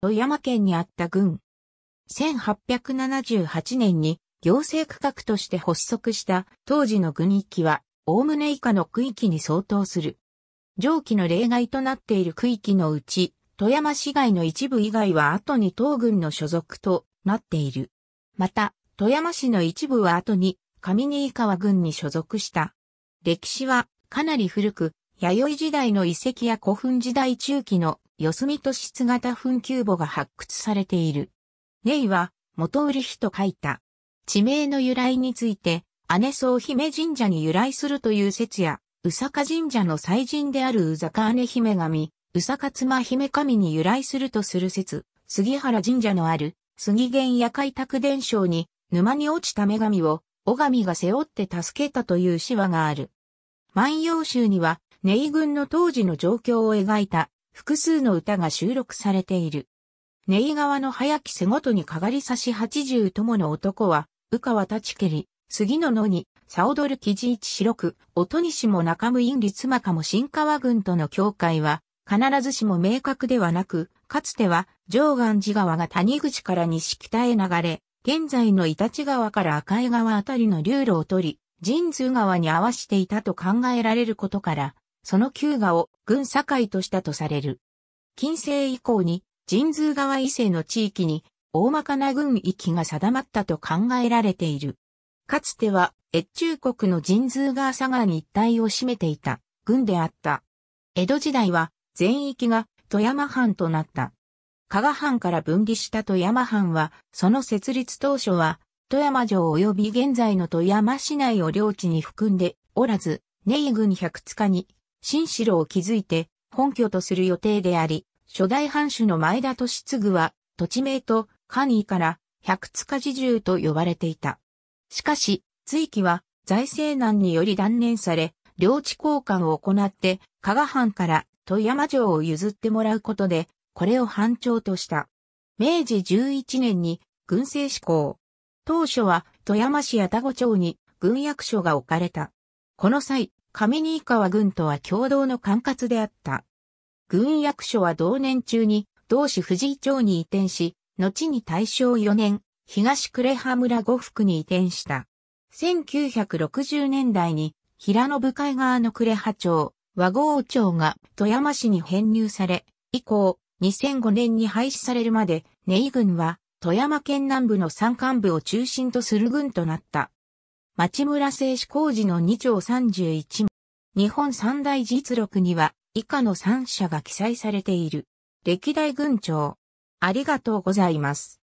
富山県にあった郡。1878年に行政区画として発足した当時の郡域は、おおむね以下の区域に相当する。上記の例外となっている区域のうち、富山市外の一部以外は後に東軍の所属となっている。また、富山市の一部は後に上新川郡に所属した。歴史はかなり古く、弥生時代の遺跡や古墳時代中期の四隅都市型墳丘墓が発掘されている。ネイは、元売日と書いた。地名の由来について、姉総姫神社に由来するという説や、宇坂神社の祭神である宇坂姉姫神、宇坂妻姫神に由来するとする説、杉原神社のある、杉源夜開拓伝承に、沼に落ちた女神を、女神が背負って助けたという詩話がある。万葉集には、ネイ軍の当時の状況を描いた複数の歌が収録されている。ネイ川の早き瀬ごとにかがり差し八十友の男は、宇川立けり、杉野野に、サオドル記事一白く、音西も中無因立妻かも新川軍との境界は、必ずしも明確ではなく、かつては、上岸寺川が谷口から西北へ流れ、現在の伊達川から赤江川あたりの流路を取り、神通川に合わしていたと考えられることから、その旧河を軍境としたとされる。近世以降に、神通川伊勢の地域に、大まかな軍域が定まったと考えられている。かつては、越中国の神通川佐賀に一帯を占めていた、軍であった。江戸時代は、全域が富山藩となった。加賀藩から分離した富山藩は、その設立当初は、富山城及び現在の富山市内を領地に含んでおらず、根井郡百塚に新城を築いて本拠とする予定であり、初代藩主の前田利次は土地名と官位から百塚寺重と呼ばれていた。しかし、追記は財政難により断念され、領地交換を行って加賀藩から富山城を譲ってもらうことで、これを藩長とした。明治11年に軍政施行。当初は富山市田子町に軍役所が置かれた。この際、上新川軍とは共同の管轄であった。軍役所は同年中に、同市藤井町に移転し、後に大正4年、東呉羽村五福に移転した。1960年代に、平野部海側の呉羽町、和合町が富山市に編入され、以降、2005年に廃止されるまで、根井軍は、富山県南部の山間部を中心とする軍となった。町村製紙工事の2丁31日本三大実録には以下の3社が記載されている。歴代軍長。ありがとうございます。